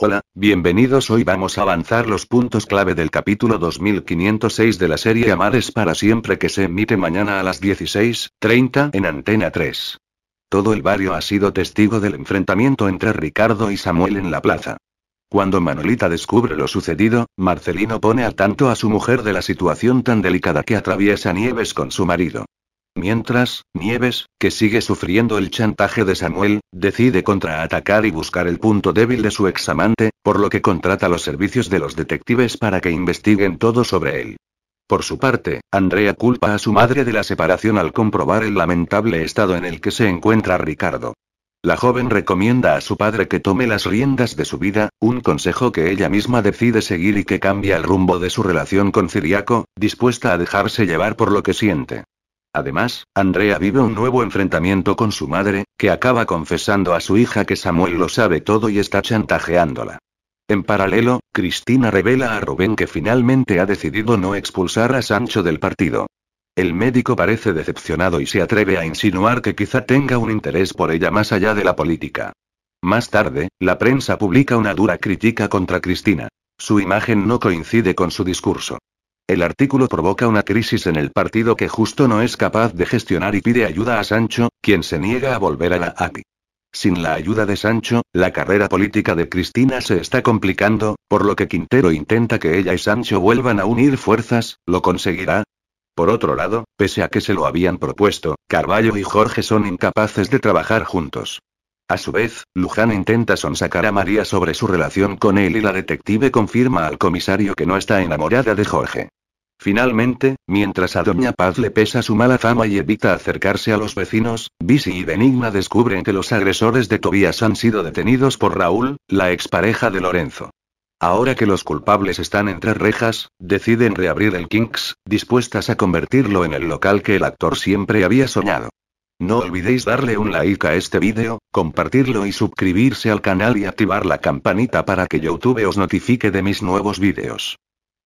Hola, bienvenidos. Hoy vamos a avanzar los puntos clave del capítulo 2506 de la serie Amares para siempre que se emite mañana a las 16:30 en Antena 3. Todo el barrio ha sido testigo del enfrentamiento entre Ricardo y Samuel en la plaza. Cuando Manolita descubre lo sucedido, Marcelino pone al tanto a su mujer de la situación tan delicada que atraviesa Nieves con su marido. Mientras, Nieves, que sigue sufriendo el chantaje de Samuel, decide contraatacar y buscar el punto débil de su examante, por lo que contrata los servicios de los detectives para que investiguen todo sobre él. Por su parte, Andrea culpa a su madre de la separación al comprobar el lamentable estado en el que se encuentra Ricardo. La joven recomienda a su padre que tome las riendas de su vida, un consejo que ella misma decide seguir y que cambia el rumbo de su relación con Ciriaco, dispuesta a dejarse llevar por lo que siente. Además, Andrea vive un nuevo enfrentamiento con su madre, que acaba confesando a su hija que Samuel lo sabe todo y está chantajeándola. En paralelo, Cristina revela a Rubén que finalmente ha decidido no expulsar a Sancho del partido. El médico parece decepcionado y se atreve a insinuar que quizá tenga un interés por ella más allá de la política. Más tarde, la prensa publica una dura crítica contra Cristina. Su imagen no coincide con su discurso. El artículo provoca una crisis en el partido que justo no es capaz de gestionar y pide ayuda a Sancho, quien se niega a volver a la API. Sin la ayuda de Sancho, la carrera política de Cristina se está complicando, por lo que Quintero intenta que ella y Sancho vuelvan a unir fuerzas, ¿lo conseguirá? Por otro lado, pese a que se lo habían propuesto, Carballo y Jorge son incapaces de trabajar juntos. A su vez, Luján intenta sonsacar a María sobre su relación con él y la detective confirma al comisario que no está enamorada de Jorge. Finalmente, mientras a Doña Paz le pesa su mala fama y evita acercarse a los vecinos, Bisi y Benigna descubren que los agresores de Tobías han sido detenidos por Raúl, la expareja de Lorenzo. Ahora que los culpables están entre rejas, deciden reabrir el Kinks, dispuestas a convertirlo en el local que el actor siempre había soñado. No olvidéis darle un like a este vídeo, compartirlo y suscribirse al canal y activar la campanita para que YouTube os notifique de mis nuevos vídeos.